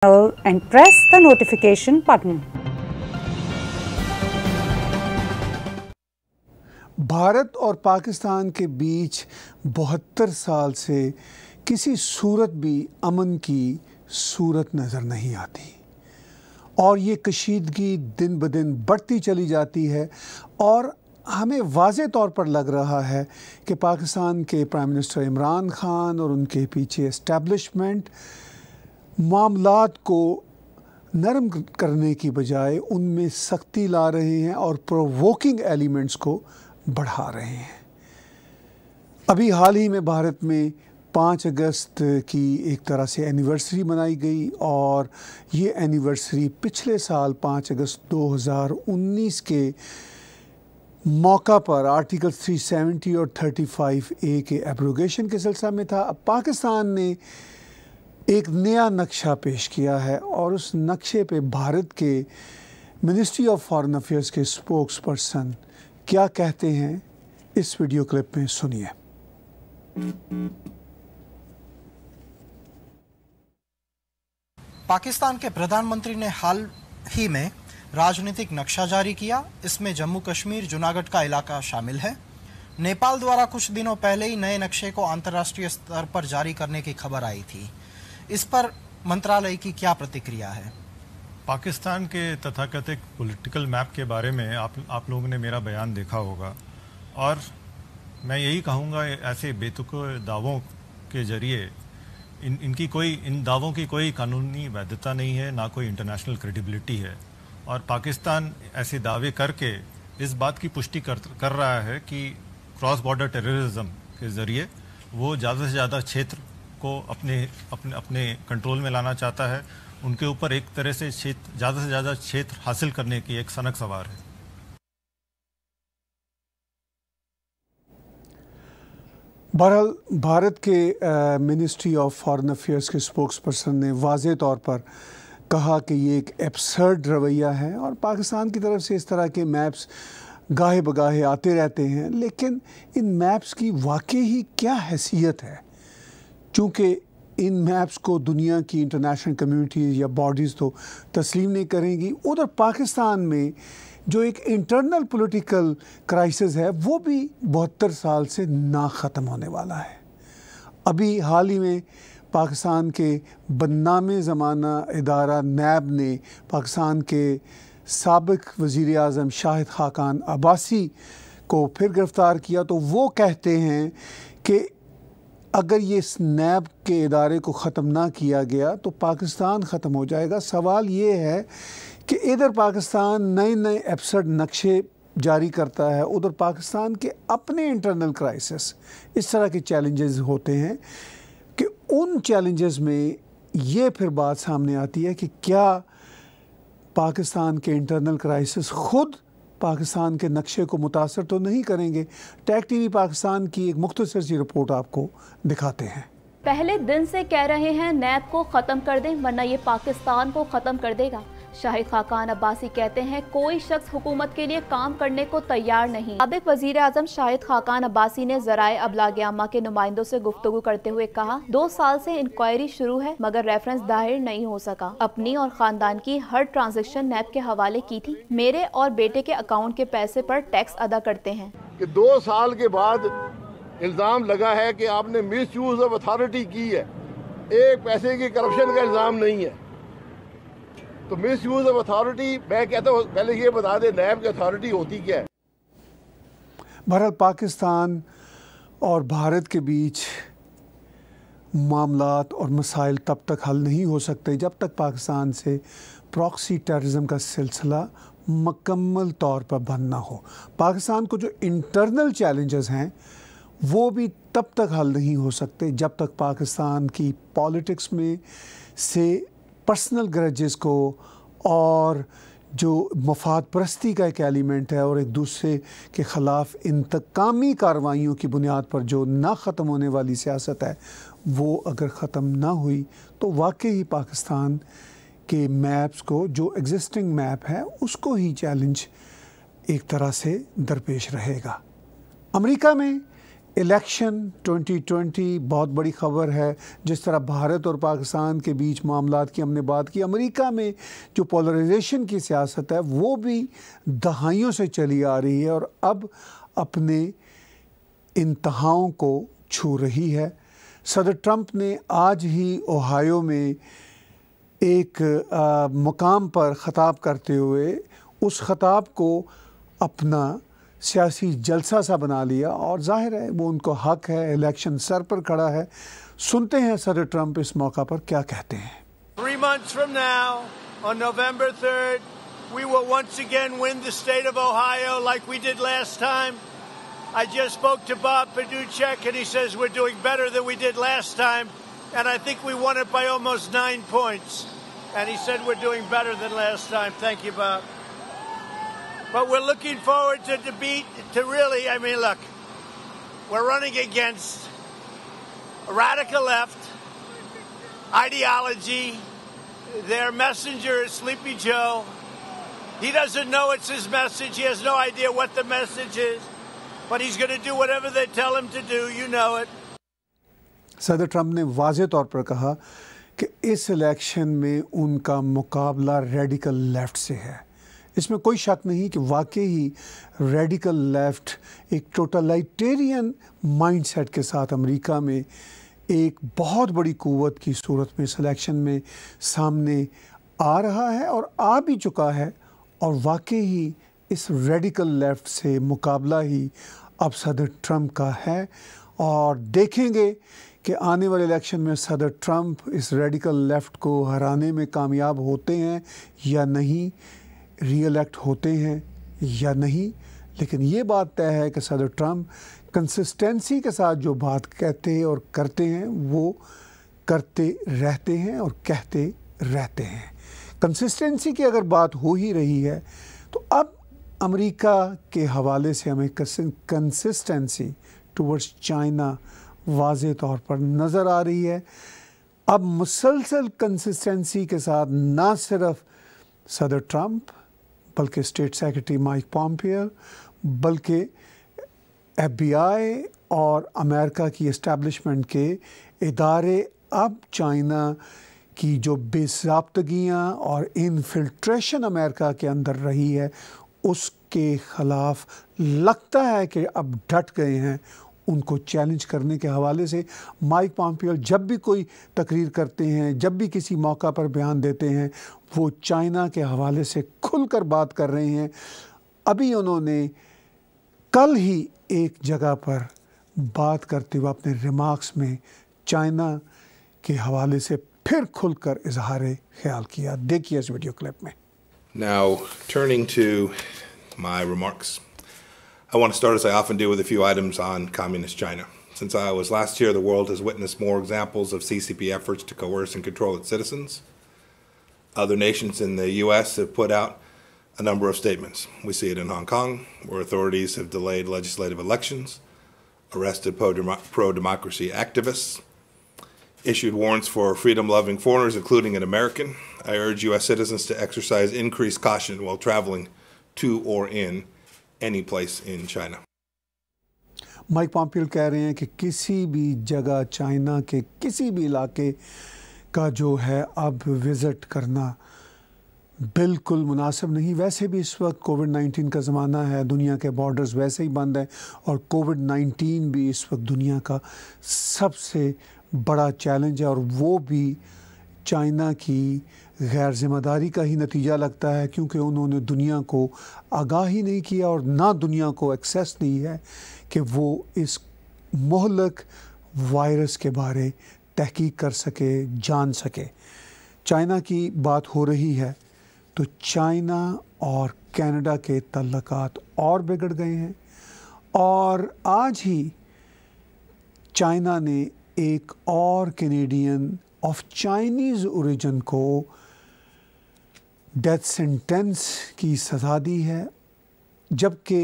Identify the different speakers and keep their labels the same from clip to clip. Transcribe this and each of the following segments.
Speaker 1: and press the notification button. Bharat और पाकिस्तान के बीच बहत्तर साल से किसी सूरत भी अमन की सूरत नज़र नहीं आती और ये कशीदगी दिन ब दिन बढ़ती चली जाती है और हमें वाज तौर पर लग रहा है कि पाकिस्तान के प्राइम मिनिस्टर इमरान खान और उनके पीछे इस्टेब्लिशमेंट मामला को नरम करने की बजाय उनमें सख्ती ला रहे हैं और प्रोवोकिंग एलिमेंट्स को बढ़ा रहे हैं अभी हाल ही में भारत में पाँच अगस्त की एक तरह से एनिवर्सरी मनाई गई और ये एनिवर्सरी पिछले साल पाँच अगस्त 2019 के मौका पर आर्टिकल 370 और 35 ए के एब्रोगेशन के सिलसिले में था अब पाकिस्तान ने एक नया नक्शा पेश किया है और उस नक्शे पे भारत के मिनिस्ट्री ऑफ फॉरेन अफेयर्स के स्पोक्स पर्सन क्या कहते हैं इस वीडियो क्लिप में सुनिए पाकिस्तान के प्रधानमंत्री ने हाल ही में राजनीतिक नक्शा जारी किया इसमें जम्मू कश्मीर जूनागढ़ का इलाका शामिल है नेपाल द्वारा कुछ दिनों पहले ही नए नक्शे को अंतर्राष्ट्रीय स्तर पर जारी करने की खबर आई थी इस पर मंत्रालय की क्या प्रतिक्रिया है पाकिस्तान के तथाकथित पॉलिटिकल मैप के बारे में आप आप लोगों ने मेरा बयान देखा होगा और मैं यही कहूँगा ऐसे बेतुको दावों के जरिए इन इनकी कोई इन दावों की कोई कानूनी वैधता नहीं है ना कोई इंटरनेशनल क्रेडिबिलिटी है और पाकिस्तान ऐसे दावे करके इस बात की पुष्टि कर कर रहा है कि क्रॉस बॉर्डर टेररिज्म के ज़रिए वो ज़्यादा से ज़्यादा क्षेत्र को अपने अपने अपने कंट्रोल में लाना चाहता है उनके ऊपर एक तरह से क्षेत्र ज़्यादा से ज़्यादा क्षेत्र हासिल करने की एक सनक सवार है बहरहाल भारत के मिनिस्ट्री ऑफ फॉरेन अफेयर्स के स्पोक्स पर्सन ने वाज तौर पर कहा कि ये एक एब्सर्ड रवैया है और पाकिस्तान की तरफ से इस तरह के मैप्स गाहे बगाहे आते रहते हैं लेकिन इन मैप्स की वाकई ही क्या हैसियत है चूँकि इन मैप्स को दुनिया की इंटरनेशनल कम्यूनिटीज़ या बॉडीज़ तो तस्लीम नहीं करेंगी उधर पाकिस्तान में जो एक इंटरनल पॉलिटिकल क्राइसिस है वो भी बहत्तर साल से ना ख़त्म होने वाला है अभी हाल ही में पाकिस्तान के बदनामे ज़माना इदारा नैब ने पाकिस्तान के सबक वज़ी अजम शाहिद खाकान अब्बासी को फिर गिरफ़्तार किया तो वो कहते हैं कि अगर ये स्नैप के इदारे को ख़त्म ना किया गया तो पाकिस्तान ख़त्म हो जाएगा सवाल ये है कि इधर पाकिस्तान नए नए एपसड नक्शे जारी करता है उधर पाकिस्तान के अपने इंटरनल क्राइसिस इस तरह के चैलेंजेस होते हैं कि उन चैलेंजेस में ये फिर बात सामने आती है कि क्या पाकिस्तान के इंटरनल क्राइसिस ख़ुद पाकिस्तान के नक्शे को मुतासर तो नहीं करेंगे टैक टीवी पाकिस्तान की एक मुख्तर सी रिपोर्ट आपको दिखाते हैं पहले दिन से कह रहे हैं नैब को ख़त्म कर दें वरना ये पाकिस्तान को ख़त्म कर देगा शाहिद खाकान अब्बासी कहते हैं कोई शख्स हुकूमत के लिए काम करने को तैयार नहीं अब एक वजीर आजम शाहिद खाकान अब्बासी ने जराये अबलाग्यामा के नुमाइंदों से गुफ्तगु करते हुए कहा दो साल से इंक्वायरी शुरू है मगर रेफरेंस दाहिर नहीं हो सका अपनी और खानदान की हर ट्रांजेक्शन नैप के हवाले की थी मेरे और बेटे के अकाउंट के पैसे आरोप टैक्स अदा करते हैं दो साल के बाद इल्ज़ाम लगा है की आपने मिस यूज ऑफ अथॉरिटी की है एक पैसे की करप्शन का इल्ज़ाम नहीं है तो मिस यूज ऑफ अथॉरिटी मैं कहता हूँ पहले ये बता दें नैब की अथॉरिटी होती क्या है भारत पाकिस्तान और भारत के बीच मामला और मसाइल तब तक हल नहीं हो सकते जब तक पाकिस्तान से प्रॉक्सी टेररिज्म का सिलसिला मकम्मल तौर पर बंद ना हो पाकिस्तान को जो इंटरनल चैलेंजेस हैं वो भी तब तक हल नहीं हो सकते जब तक पाकिस्तान की पॉलिटिक्स में से पर्सनल ग्रजेस को और जो मफाद परस्ती का एक एलिमेंट है और एक दूसरे के ख़िलाफ़ इंतकामी कार्रवाइयों की बुनियाद पर जो ना ख़त्म होने वाली सियासत है वो अगर ख़त्म ना हुई तो वाकई पाकिस्तान के मैप्स को जो एग्जिस्टिंग मैप है उसको ही चैलेंज एक तरह से दरपेश रहेगा अमेरिका में इलेक्शन 2020 बहुत बड़ी ख़बर है जिस तरह भारत और पाकिस्तान के बीच मामला की हमने बात की अमेरिका में जो पोलराइजेशन की सियासत है वो भी दहाइयों से चली आ रही है और अब अपने इंतहाओं को छू रही है सदर ट्रंप ने आज ही ओहायो में एक आ, मुकाम पर ख़ताब करते हुए उस ख़ताब को अपना सियासी जलसा सा बना लिया और जाहिर है वो उनको हक है इलेक्शन सर पर खड़ा है सुनते हैं सर ट्रंप इस मौका पर क्या कहते हैं Three months from now, on November 3rd, we will once again win the state of Ohio like we did last time. I just spoke to Bob Paducek, and he says we're doing better than we did last time, and I think we won it by almost nine points. And he said we're doing better than last time. Thank you, Bob. But we're looking forward to the beat, to really, I mean, look, we're running against radical left ideology. Their messenger is Sleepy Joe. He doesn't know it's his message. He has no idea what the message is, but he's going to do whatever they tell him to do. You know it. सदर Trump ने वाज तौर पर कहा कि इस election में उनका मुकाबला रेडिकल लेफ्ट से है इसमें कोई शक नहीं कि वाकई ही रेडिकल लेफ्ट एक टोटलाइटेरियन माइंडसेट के साथ अमेरिका में एक बहुत बड़ी क़वत की सूरत में सिलेक्शन में सामने आ रहा है और आ भी चुका है और वाकई ही इस रेडिकल लेफ्ट से मुकाबला ही अब सदर ट्रम्प का है और देखेंगे कि आने वाले इलेक्शन में सदर ट्रम्प इस रेडिकल लेफ्ट को हराने में कामयाब होते हैं या नहीं रीएलेक्ट होते हैं या नहीं लेकिन ये बात तय है कि सदर ट्रम्प कंसिस्टेंसी के साथ जो बात कहते और करते हैं वो करते रहते हैं और कहते रहते हैं कंसिस्टेंसी की अगर बात हो ही रही है तो अब अमेरिका के हवाले से हमें कंसिस्टेंसी टूवर्ड्स चाइना वाज तौर पर नज़र आ रही है अब मुसलसल कंसिस्टेंसी के साथ ना सिर्फ सदर ट्रंप बल्कि स्टेट सेक्रेटरी माइक पॉम्पियर बल्कि एफबीआई और अमेरिका की इस्टेबलिशमेंट के इदारे अब चाइना की जो बेजाबतगियाँ और इनफिल्ट्रेशन अमेरिका के अंदर रही है उसके ख़िलाफ़ लगता है कि अब डट गए हैं उनको चैलेंज करने के हवाले से माइक पॉम्पियो जब भी कोई तकरीर करते हैं जब भी किसी मौका पर बयान देते हैं वो चाइना के हवाले से खुलकर बात कर रहे हैं अभी उन्होंने कल ही एक जगह पर बात करते हुए अपने रिमार्क्स में चाइना के हवाले से फिर खुलकर इजहार ख्याल किया देखिए इस वीडियो क्लिप में
Speaker 2: Now, I want to start, as I often do, with a few items on Communist China. Since I was last here, the world has witnessed more examples of CCP efforts to coerce and control its citizens. Other nations in the U.S. have put out a number of statements. We see it in Hong Kong, where authorities have delayed legislative elections, arrested pro democracy activists, issued warrants for freedom loving foreigners, including an American. I urge U.S. citizens to exercise increased caution while traveling to or in any place in China.
Speaker 1: Mike Pompeo कह रहे हैं कि किसी भी जगह China के किसी भी इलाके का जो है अब विज़िट करना बिल्कुल मुनासिब नहीं वैसे भी इस वक्त कोविड 19 का ज़माना है दुनिया के बॉर्डर्स वैसे ही बंद हैं और कोविड 19 भी इस वक्त दुनिया का सबसे बड़ा चैलेंज है और वो भी चाइना की गैर जिम्मेदारी का ही नतीजा लगता है क्योंकि उन्होंने दुनिया को आगाह ही नहीं किया और ना दुनिया को एक्सेस दी है कि वो इस महलक वायरस के बारे तहकीक कर सके जान सके चाइना की बात हो रही है तो चाइना और कनाडा के तल्लक और बिगड़ गए हैं और आज ही चाइना ने एक और कैनेडियन ऑफ चाइनीज़ ओरिजिन को डेथ सेंटेंस की सज़ा दी है जबकि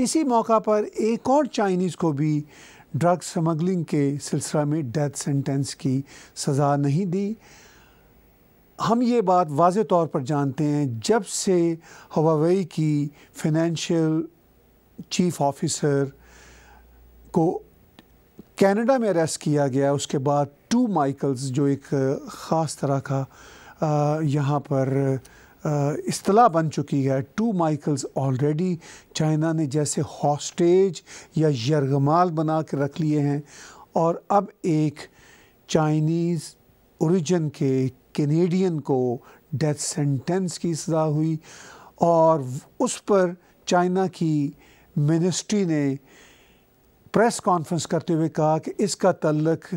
Speaker 1: इसी मौका पर एक और चाइनीज़ को भी ड्रग स्मगलिंग के सिलसिला में डेथ सेंटेंस की सज़ा नहीं दी हम ये बात वाज तौर पर जानते हैं जब से हवाई की फिनेंशियल चीफ ऑफिसर को कनाडा में अरेस्ट किया गया उसके बाद टू माइकल्स जो एक ख़ास तरह का यहाँ पर असलाह बन चुकी है टू माइकल्स ऑलरेडी चाइना ने जैसे हॉस्टेज या यरगमाल बना के रख लिए हैं और अब एक चाइनीज़ ओरिजिन के कैनेडियन को डेथ सेंटेंस की सज़ा हुई और उस पर चाइना की मिनिस्ट्री ने प्रेस कॉन्फ्रेंस करते हुए कहा कि इसका तल्लक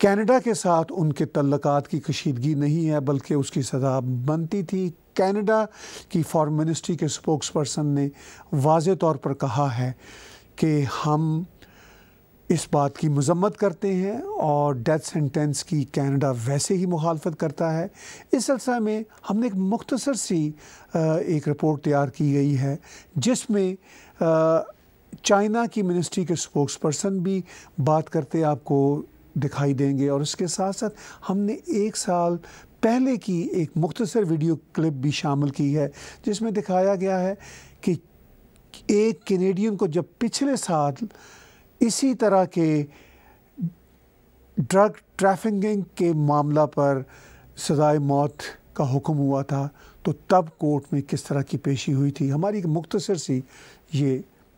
Speaker 1: कनाडा के साथ उनके तल्लक़ात की कशीदगी नहीं है बल्कि उसकी सजा बनती थी कनाडा की फॉरेन मिनिस्ट्री के स्पोक्स पर्सन ने वाज तौर पर कहा है कि हम इस बात की मजम्मत करते हैं और डेथ सेंटेंस की कनाडा वैसे ही मुखालफत करता है इस सिलसिला में हमने एक मुख्तसर सी एक रिपोर्ट तैयार की गई है जिसमें चाइना की मिनिस्ट्री के स्पोक्स पर्सन भी बात करते आपको दिखाई देंगे और उसके साथ साथ हमने एक साल पहले की एक मुख्तसर वीडियो क्लिप भी शामिल की है जिसमें दिखाया गया है कि एक कैनेडियन को जब पिछले साल इसी तरह के ड्रग ट्रैफिकिंग के मामला पर सजाए मौत का हुक्म हुआ था तो तब कोर्ट में किस तरह की पेशी हुई थी हमारी एक मुख्तसर सी ये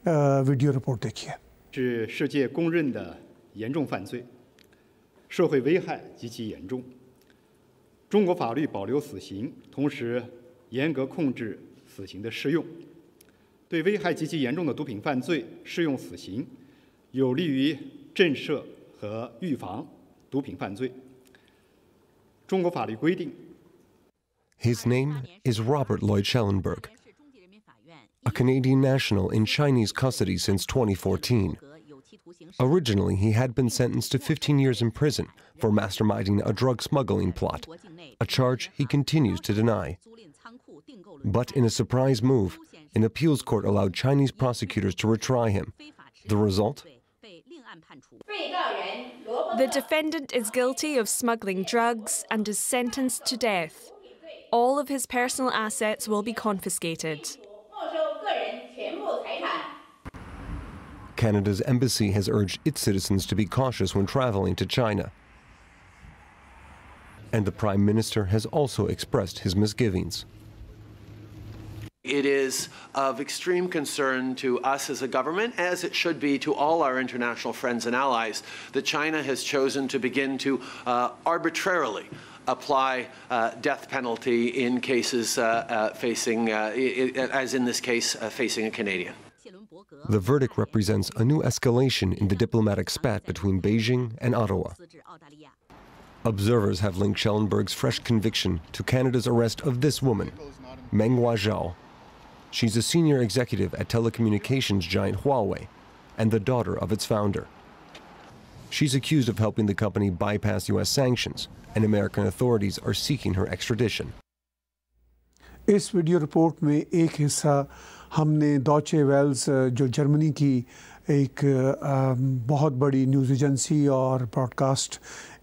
Speaker 1: वीडियो रिपोर्ट देखिए 是世界公认的严重犯罪。社会危害极其严重。中国法律保留死刑，同时严格控制死刑的适用。对危害极其严重的毒品犯罪适用死刑，有利于震慑和预防毒品犯罪。中国法律规定。
Speaker 2: His name is Robert Lloyd Schellenberg, a Canadian national in Chinese custody since 2014. Originally, he had been sentenced to 15 years in prison for masterminding a drug smuggling plot, a charge he continues to deny. But in a surprise move, an appeals court allowed Chinese prosecutors to retry him. The result?
Speaker 1: The defendant is guilty of smuggling drugs and is sentenced to death. All of his personal assets will be confiscated.
Speaker 2: Canada's embassy has urged its citizens to be cautious when traveling to China. And the Prime Minister has also expressed his misgivings. It is of extreme
Speaker 1: concern to us as a government, as it should be to all our international friends and allies, that China has chosen to begin to uh, arbitrarily apply uh, death penalty in cases uh, uh facing, uh, as in this case, uh, facing a Canadian.
Speaker 2: The verdict represents a new escalation in the diplomatic spat between Beijing and Ottawa. Observers have linked Schellenberg's fresh conviction to Canada's arrest of this woman, Meng Wanzhou. She's a senior executive at telecommunications giant Huawei and the daughter of its founder. She's accused of helping the company bypass U.S. sanctions, and American authorities are seeking her extradition.
Speaker 1: This video report may एक हिस्सा हमने दौचे Wales जो Germany की एक बहुत बड़ी news agency और broadcast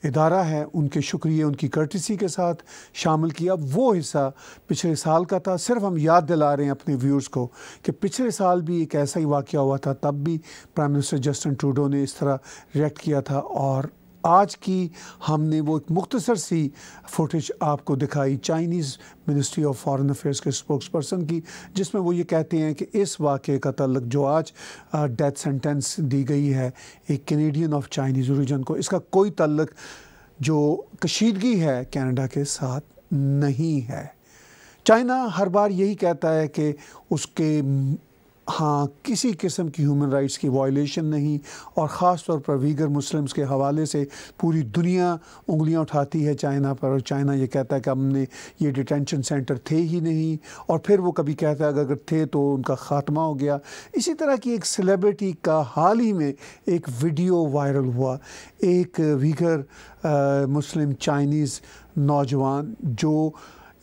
Speaker 1: इदारा है उनके शुक्रिया उनकी कर्टिसी के साथ शामिल किया वो हिस्सा पिछले साल का था सिर्फ हम याद दिला रहे हैं अपने व्यूर्स को कि पिछले साल भी एक ऐसा ही वाक़ हुआ था तब भी प्राइम मिनिस्टर जस्टिन ट्रूडो ने इस तरह रिएक्ट किया था और आज की हमने वो एक मुख्तसर सी फुटेज आपको दिखाई Chinese ministry of foreign affairs के स्पोक्स पर्सन की जिसमें वो ये कहते हैं कि इस वाक़े का तलक जो आज डेथ सेंटेंस दी गई है एक कैनेडियन ऑफ चाइनीज़ ओरिजन को इसका कोई तल्लक जो कशीदगी है कनाडा के साथ नहीं है चाइना हर बार यही कहता है कि उसके हाँ किसी किस्म की ह्यूमन राइट्स की वायलेशन नहीं और ख़ास तौर पर वीगर मुस्लिम्स के हवाले से पूरी दुनिया उंगलियां उठाती है चाइना पर और चाइना ये कहता है कि हमने ये डिटेंशन सेंटर थे ही नहीं और फिर वो कभी कहता है अगर थे तो उनका ख़ात्मा हो गया इसी तरह की एक सेलिब्रिटी का हाल ही में एक वीडियो वायरल हुआ एक वीगर मुस्लिम चाइनीज़ नौजवान जो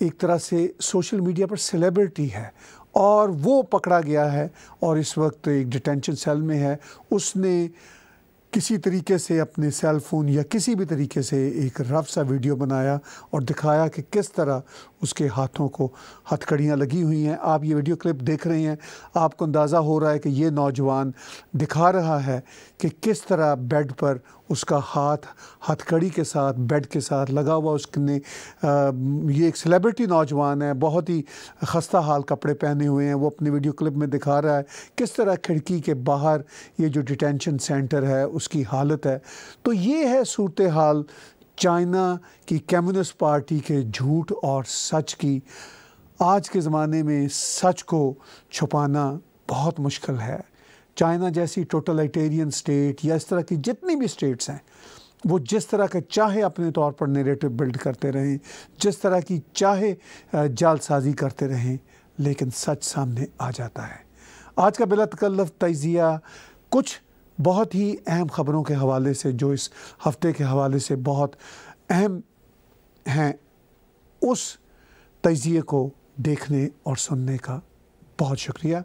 Speaker 1: एक तरह से सोशल मीडिया पर सेलिब्रिटी है और वो पकड़ा गया है और इस वक्त एक डिटेंशन सेल में है उसने किसी तरीके से अपने सेल फ़ोन या किसी भी तरीके से एक रफ सा वीडियो बनाया और दिखाया कि किस तरह उसके हाथों को हथकड़ियाँ लगी हुई हैं आप ये वीडियो क्लिप देख रहे हैं आपको अंदाज़ा हो रहा है कि ये नौजवान दिखा रहा है कि किस तरह बेड पर उसका हाथ हथकड़ी के साथ बेड के साथ लगा हुआ उसने ये एक सेलिब्रिटी नौजवान है बहुत ही खस्ता हाल कपड़े पहने हुए हैं वो अपने वीडियो क्लिप में दिखा रहा है किस तरह खिड़की के बाहर ये जो डिटेंशन सेंटर है उसकी हालत है तो ये है सूरत हाल चाइना की कम्युनिस्ट पार्टी के झूठ और सच की आज के ज़माने में सच को छुपाना बहुत मुश्किल है चाइना जैसी टोटलाइटेरियन स्टेट या इस तरह की जितनी भी स्टेट्स हैं वो जिस तरह का चाहे अपने तौर पर नेरेटिव बिल्ड करते रहें जिस तरह की चाहे जालसाजी करते रहें लेकिन सच सामने आ जाता है आज का बिला तकल्लफ तजिया कुछ बहुत ही अहम ख़बरों के हवाले से जो इस हफ्ते के हवाले से बहुत अहम हैं उस तजिए को देखने और सुनने का बहुत शुक्रिया